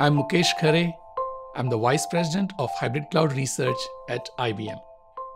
I'm Mukesh Khare. I'm the Vice President of Hybrid Cloud Research at IBM.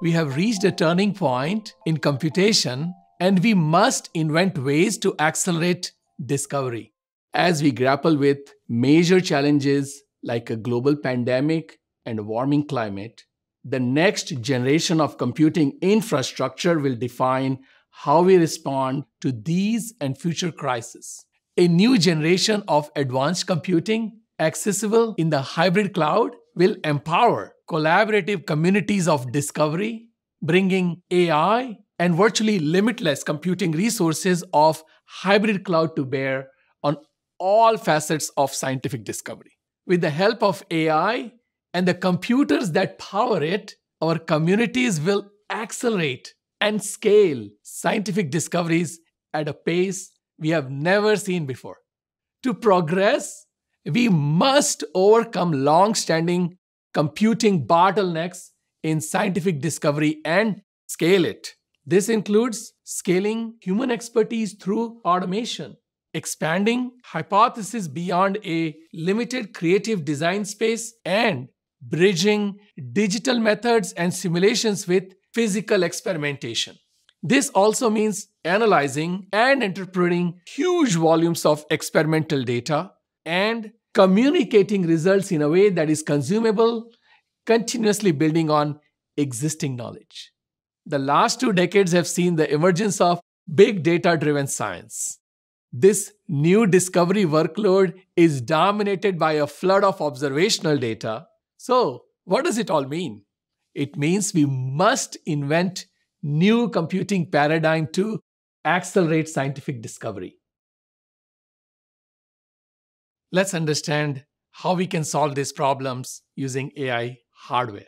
We have reached a turning point in computation and we must invent ways to accelerate discovery. As we grapple with major challenges like a global pandemic and a warming climate, the next generation of computing infrastructure will define how we respond to these and future crises. A new generation of advanced computing accessible in the hybrid cloud will empower collaborative communities of discovery, bringing AI and virtually limitless computing resources of hybrid cloud to bear on all facets of scientific discovery. With the help of AI and the computers that power it, our communities will accelerate and scale scientific discoveries at a pace we have never seen before. To progress, we must overcome long standing computing bottlenecks in scientific discovery and scale it. This includes scaling human expertise through automation, expanding hypotheses beyond a limited creative design space, and bridging digital methods and simulations with physical experimentation. This also means analyzing and interpreting huge volumes of experimental data and communicating results in a way that is consumable, continuously building on existing knowledge. The last two decades have seen the emergence of big data driven science. This new discovery workload is dominated by a flood of observational data. So, what does it all mean? It means we must invent new computing paradigm to accelerate scientific discovery. Let's understand how we can solve these problems using AI hardware.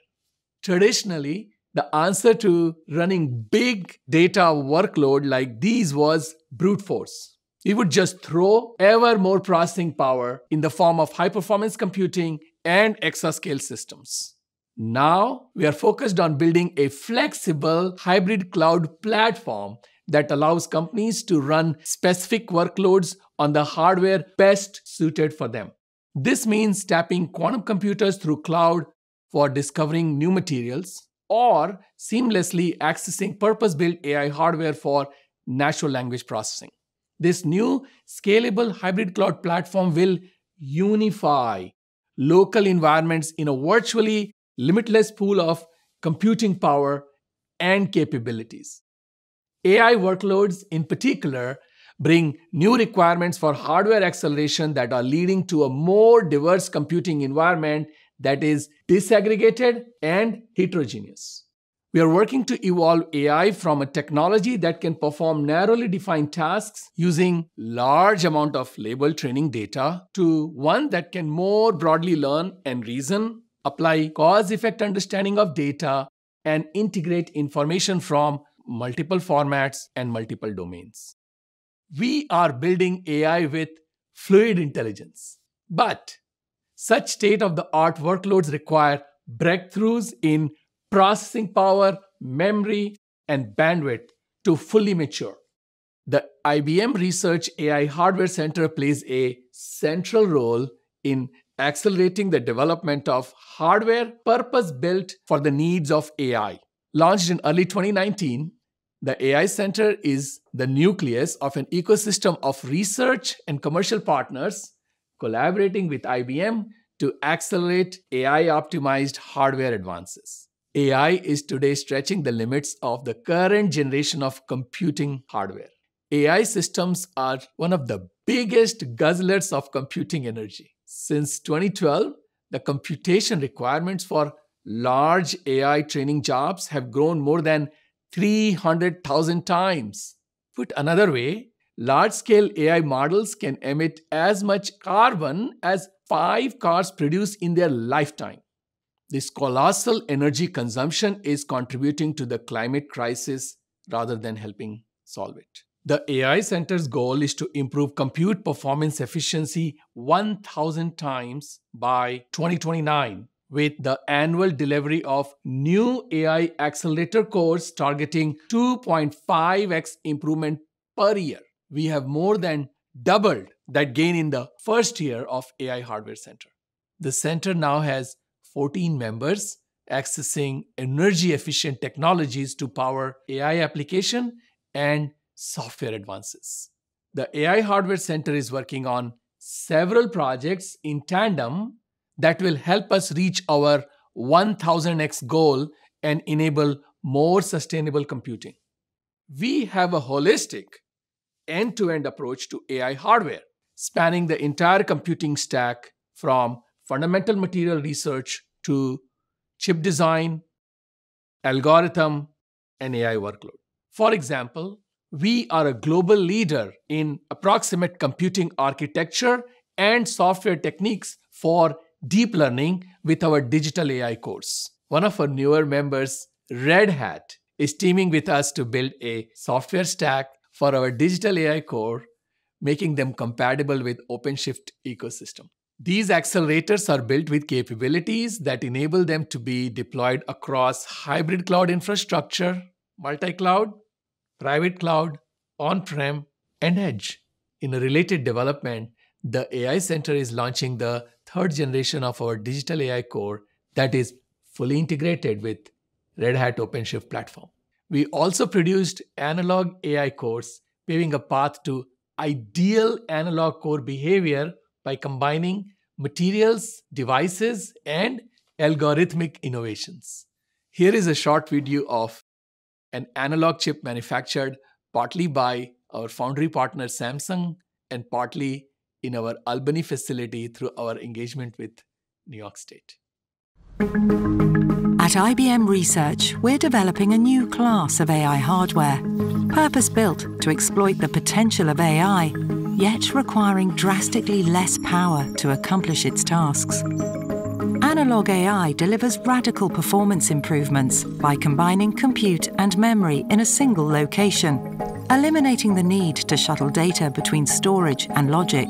Traditionally, the answer to running big data workload like these was brute force. We would just throw ever more processing power in the form of high performance computing and exascale systems. Now, we are focused on building a flexible hybrid cloud platform that allows companies to run specific workloads on the hardware best suited for them. This means tapping quantum computers through cloud for discovering new materials or seamlessly accessing purpose built AI hardware for natural language processing. This new scalable hybrid cloud platform will unify local environments in a virtually limitless pool of computing power and capabilities. AI workloads, in particular, bring new requirements for hardware acceleration that are leading to a more diverse computing environment that is disaggregated and heterogeneous. We are working to evolve AI from a technology that can perform narrowly defined tasks using large amount of label training data to one that can more broadly learn and reason, apply cause effect understanding of data, and integrate information from multiple formats and multiple domains we are building AI with fluid intelligence. But such state of the art workloads require breakthroughs in processing power, memory, and bandwidth to fully mature. The IBM Research AI Hardware Center plays a central role in accelerating the development of hardware purpose built for the needs of AI. Launched in early 2019, the AI Center is the nucleus of an ecosystem of research and commercial partners collaborating with IBM to accelerate AI optimized hardware advances. AI is today stretching the limits of the current generation of computing hardware. AI systems are one of the biggest guzzlers of computing energy. Since 2012, the computation requirements for large AI training jobs have grown more than 300,000 times. Put another way, large scale AI models can emit as much carbon as five cars produce in their lifetime. This colossal energy consumption is contributing to the climate crisis rather than helping solve it. The AI Center's goal is to improve compute performance efficiency 1,000 times by 2029 with the annual delivery of new AI accelerator course targeting 2.5x improvement per year. We have more than doubled that gain in the first year of AI Hardware Center. The center now has 14 members accessing energy efficient technologies to power AI application and software advances. The AI Hardware Center is working on several projects in tandem that will help us reach our 1000x goal and enable more sustainable computing. We have a holistic end to end approach to AI hardware, spanning the entire computing stack from fundamental material research to chip design, algorithm, and AI workload. For example, we are a global leader in approximate computing architecture and software techniques for deep learning with our digital AI course. One of our newer members, Red Hat, is teaming with us to build a software stack for our digital AI core, making them compatible with OpenShift ecosystem. These accelerators are built with capabilities that enable them to be deployed across hybrid cloud infrastructure, multi-cloud, private cloud, on-prem, and edge. In a related development, the AI Center is launching the third generation of our digital AI core that is fully integrated with Red Hat OpenShift platform. We also produced analog AI cores, paving a path to ideal analog core behavior by combining materials, devices, and algorithmic innovations. Here is a short video of an analog chip manufactured partly by our foundry partner Samsung and partly in our Albany facility through our engagement with New York State. At IBM Research, we're developing a new class of AI hardware, purpose built to exploit the potential of AI, yet requiring drastically less power to accomplish its tasks. Analog AI delivers radical performance improvements by combining compute and memory in a single location eliminating the need to shuttle data between storage and logic.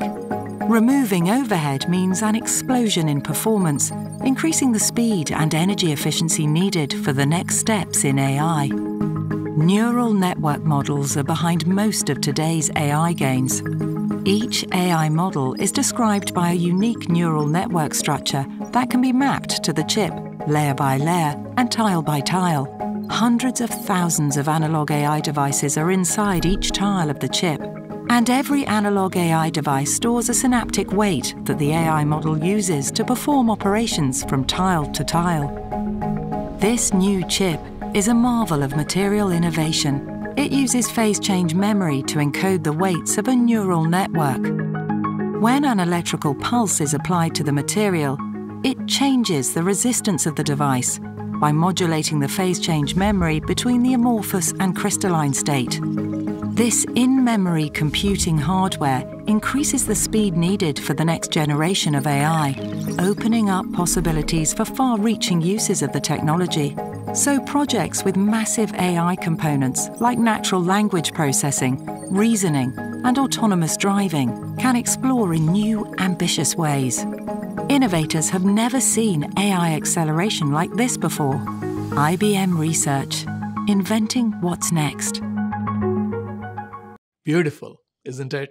Removing overhead means an explosion in performance, increasing the speed and energy efficiency needed for the next steps in AI. Neural network models are behind most of today's AI gains. Each AI model is described by a unique neural network structure that can be mapped to the chip, layer by layer and tile by tile hundreds of thousands of analog AI devices are inside each tile of the chip, and every analog AI device stores a synaptic weight that the AI model uses to perform operations from tile to tile. This new chip is a marvel of material innovation. It uses phase change memory to encode the weights of a neural network. When an electrical pulse is applied to the material, it changes the resistance of the device by modulating the phase change memory between the amorphous and crystalline state. This in-memory computing hardware increases the speed needed for the next generation of AI, opening up possibilities for far-reaching uses of the technology. So projects with massive AI components like natural language processing, reasoning and autonomous driving can explore in new, ambitious ways. Innovators have never seen AI acceleration like this before. IBM Research, inventing what's next. Beautiful, isn't it?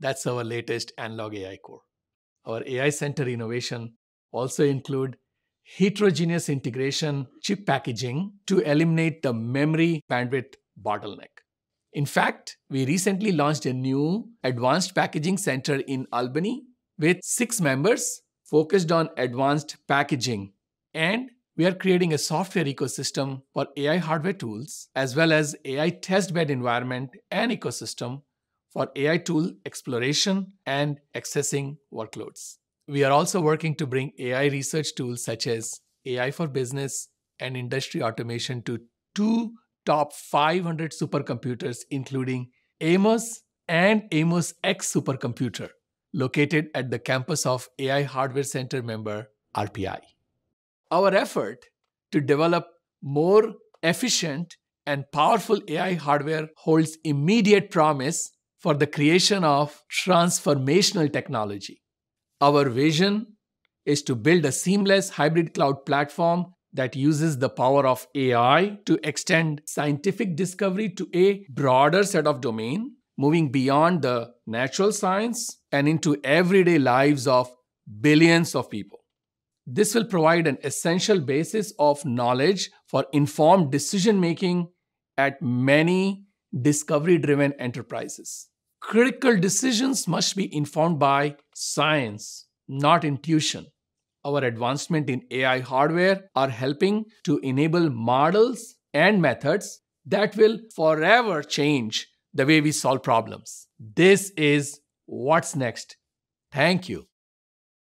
That's our latest Analog AI Core. Our AI Center innovation also include heterogeneous integration chip packaging to eliminate the memory bandwidth bottleneck. In fact, we recently launched a new advanced packaging center in Albany with six members focused on advanced packaging, and we are creating a software ecosystem for AI hardware tools, as well as AI testbed environment and ecosystem for AI tool exploration and accessing workloads. We are also working to bring AI research tools such as AI for Business and Industry Automation to two top 500 supercomputers, including Amos and Amos X supercomputer located at the campus of AI Hardware Center member RPI. Our effort to develop more efficient and powerful AI hardware holds immediate promise for the creation of transformational technology. Our vision is to build a seamless hybrid cloud platform that uses the power of AI to extend scientific discovery to a broader set of domains moving beyond the natural science and into everyday lives of billions of people. This will provide an essential basis of knowledge for informed decision making at many discovery driven enterprises. Critical decisions must be informed by science, not intuition. Our advancement in AI hardware are helping to enable models and methods that will forever change the way we solve problems. This is what's next. Thank you.